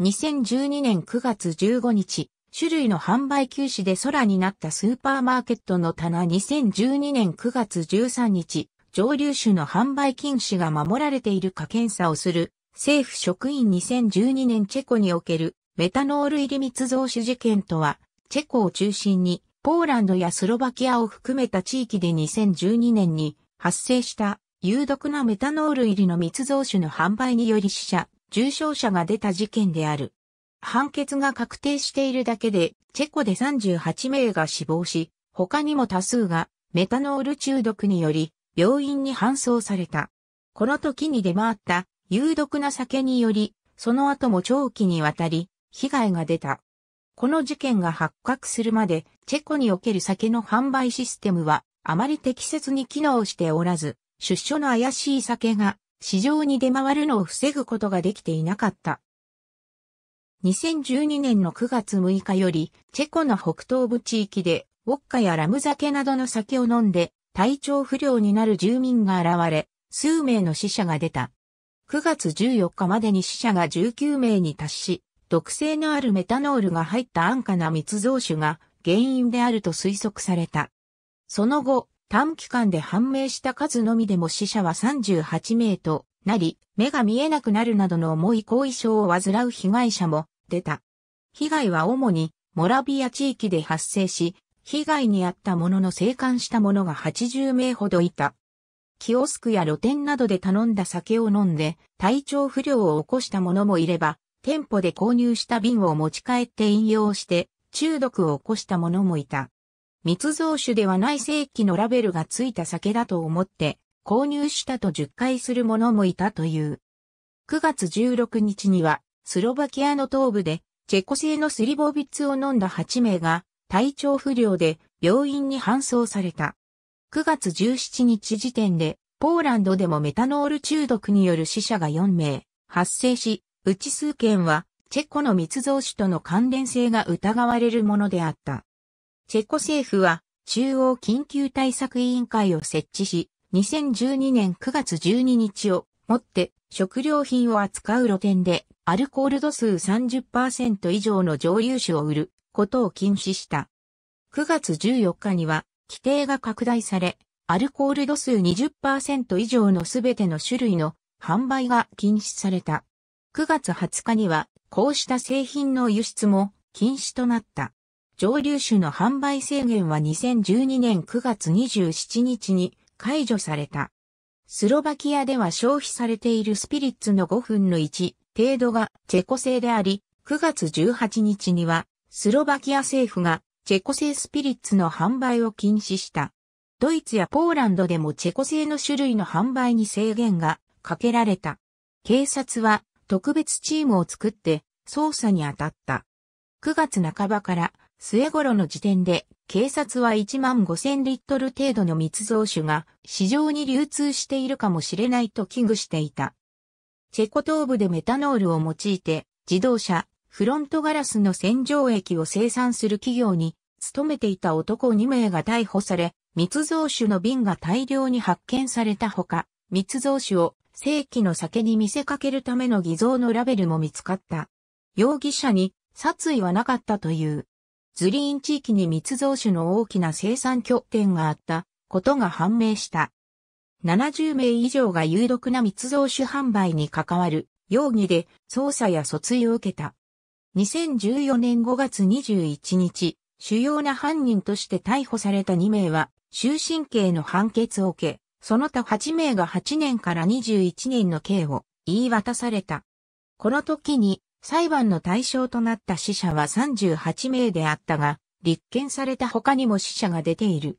2012年9月15日、種類の販売休止で空になったスーパーマーケットの棚2012年9月13日、上流種の販売禁止が守られているか検査をする政府職員2012年チェコにおけるメタノール入り密造酒事件とは、チェコを中心にポーランドやスロバキアを含めた地域で2012年に発生した有毒なメタノール入りの密造酒の販売により死者、重傷者が出た事件である。判決が確定しているだけで、チェコで38名が死亡し、他にも多数がメタノール中毒により病院に搬送された。この時に出回った有毒な酒により、その後も長期にわたり被害が出た。この事件が発覚するまで、チェコにおける酒の販売システムはあまり適切に機能しておらず、出所の怪しい酒が市場に出回るのを防ぐことができていなかった。2012年の9月6日より、チェコの北東部地域で、ウォッカやラム酒などの酒を飲んで、体調不良になる住民が現れ、数名の死者が出た。9月14日までに死者が19名に達し、毒性のあるメタノールが入った安価な密造酒が原因であると推測された。その後、短期間で判明した数のみでも死者は38名となり、目が見えなくなるなどの重い後遺症を患う被害者も出た。被害は主にモラビア地域で発生し、被害に遭った者の生還した者が80名ほどいた。キオスクや露店などで頼んだ酒を飲んで体調不良を起こした者もいれば、店舗で購入した瓶を持ち帰って飲用して中毒を起こした者もいた。密造酒ではない正規のラベルがついた酒だと思って購入したと10回する者もいたという。9月16日にはスロバキアの東部でチェコ製のスリボビッツを飲んだ8名が体調不良で病院に搬送された。9月17日時点でポーランドでもメタノール中毒による死者が4名発生し、うち数件はチェコの密造酒との関連性が疑われるものであった。チェコ政府は中央緊急対策委員会を設置し、2012年9月12日をもって食料品を扱う露店でアルコール度数30%以上の蒸留酒を売ることを禁止した。9月14日には規定が拡大され、アルコール度数20%以上のすべての種類の販売が禁止された。9月20日にはこうした製品の輸出も禁止となった。蒸留酒の販売制限は2012年9月27日に解除された。スロバキアでは消費されているスピリッツの5分の1程度がチェコ製であり、9月18日にはスロバキア政府がチェコ製スピリッツの販売を禁止した。ドイツやポーランドでもチェコ製の種類の販売に制限がかけられた。警察は特別チームを作って捜査に当たった。9月半ばから末頃の時点で、警察は1万5000リットル程度の密造酒が市場に流通しているかもしれないと危惧していた。チェコ東部でメタノールを用いて、自動車、フロントガラスの洗浄液を生産する企業に、勤めていた男2名が逮捕され、密造酒の瓶が大量に発見されたほか、密造酒を正規の酒に見せかけるための偽造のラベルも見つかった。容疑者に殺意はなかったという。ズリーン地域に密造酒の大きな生産拠点があったことが判明した。70名以上が有毒な密造酒販売に関わる容疑で捜査や訴追を受けた。2014年5月21日、主要な犯人として逮捕された2名は終身刑の判決を受け、その他8名が8年から21年の刑を言い渡された。この時に裁判の対象となった死者は38名であったが、立件された他にも死者が出ている。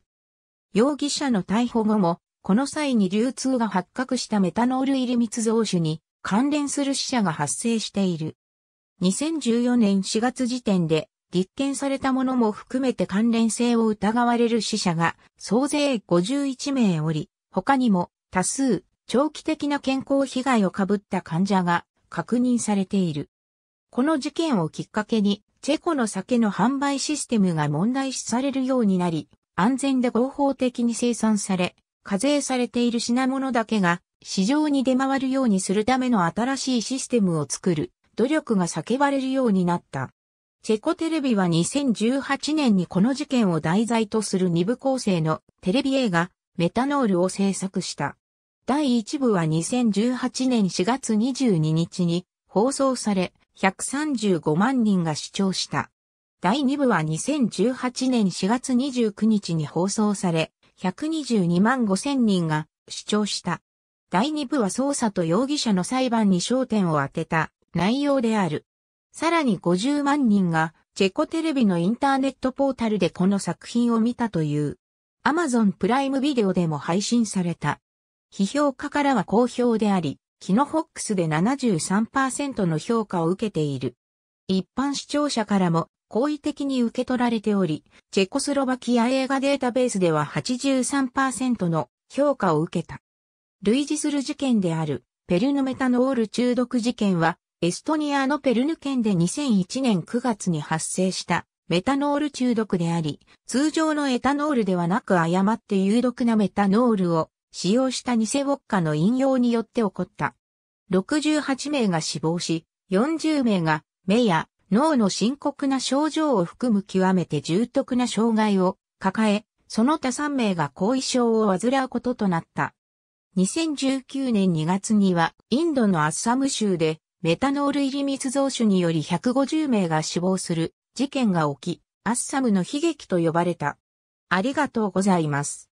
容疑者の逮捕後も、この際に流通が発覚したメタノール入り密造酒に関連する死者が発生している。2014年4月時点で立件されたものも含めて関連性を疑われる死者が総勢51名おり、他にも多数長期的な健康被害をかぶった患者が確認されている。この事件をきっかけに、チェコの酒の販売システムが問題視されるようになり、安全で合法的に生産され、課税されている品物だけが市場に出回るようにするための新しいシステムを作る努力が叫ばれるようになった。チェコテレビは2018年にこの事件を題材とする2部構成のテレビ映画メタノールを制作した。第1部は2018年4月22日に放送され、135万人が視聴した。第2部は2018年4月29日に放送され、122万5千人が視聴した。第2部は捜査と容疑者の裁判に焦点を当てた内容である。さらに50万人がチェコテレビのインターネットポータルでこの作品を見たという。アマゾンプライムビデオでも配信された。批評家からは好評であり、キノフォックスで73%の評価を受けている。一般視聴者からも好意的に受け取られており、チェコスロバキア映画データベースでは83%の評価を受けた。類似する事件であるペルヌメタノール中毒事件は、エストニアのペルヌ県で2001年9月に発生したメタノール中毒であり、通常のエタノールではなく誤って有毒なメタノールを使用した偽ウォッカの引用によって起こった。68名が死亡し、40名が目や脳の深刻な症状を含む極めて重篤な障害を抱え、その他3名が後遺症を患うこととなった。2019年2月には、インドのアッサム州で、メタノール入り密造酒により150名が死亡する事件が起き、アッサムの悲劇と呼ばれた。ありがとうございます。